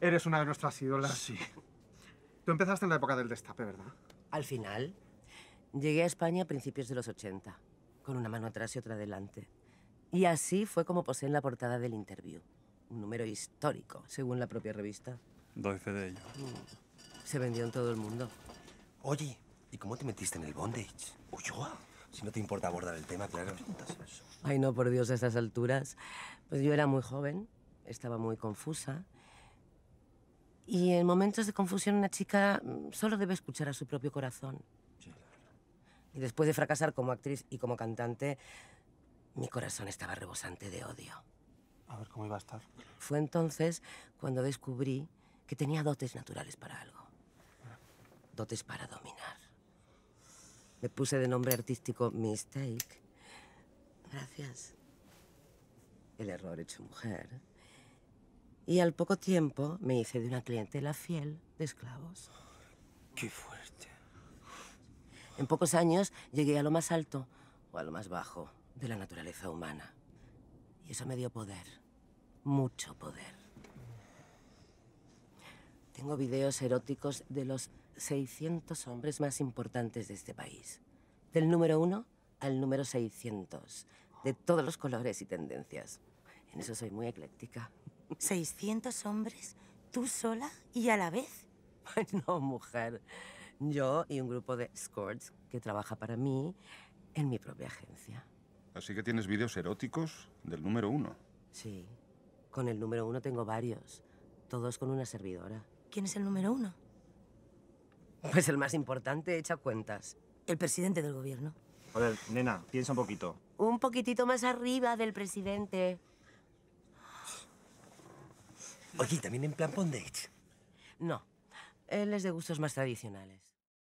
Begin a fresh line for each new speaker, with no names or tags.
Eres una de nuestras ídolas. Sí. Tú empezaste en la época del destape, ¿verdad? Al final, llegué a España a principios de los 80, con una mano atrás y otra adelante. Y así fue como posé en la portada del interview. Un número histórico, según la propia revista. Doce de ellos. Mm. Se vendió en todo el mundo. Oye, ¿y cómo te metiste en el bondage? ¿Ulloa? Si no te importa abordar el tema, claro. Ay, no, por Dios, a estas alturas. Pues yo era muy joven, estaba muy confusa y en momentos de confusión una chica mm, solo debe escuchar a su propio corazón. Y después de fracasar como actriz y como cantante, mi corazón estaba rebosante de odio. A ver cómo iba a estar. Fue entonces cuando descubrí que tenía dotes naturales para algo. Dotes para dominar. Me puse de nombre artístico Mistake. Gracias. El error hecho mujer. Y al poco tiempo me hice de una clientela fiel de esclavos. ¡Qué fuerte! En pocos años llegué a lo más alto o a lo más bajo de la naturaleza humana. Y eso me dio poder, mucho poder. Tengo videos eróticos de los 600 hombres más importantes de este país. Del número uno al número 600. De todos los colores y tendencias. En eso soy muy ecléctica. ¿600 hombres? ¿Tú sola y a la vez? No, mujer. Yo y un grupo de escorts que trabaja para mí en mi propia agencia. Así que tienes vídeos eróticos del número uno. Sí. Con el número uno tengo varios. Todos con una servidora. ¿Quién es el número uno? Pues el más importante, echa cuentas. El presidente del gobierno. ver, nena, piensa un poquito. Un poquitito más arriba del presidente. Oye, también en plan bondage? No, él es de gustos más tradicionales.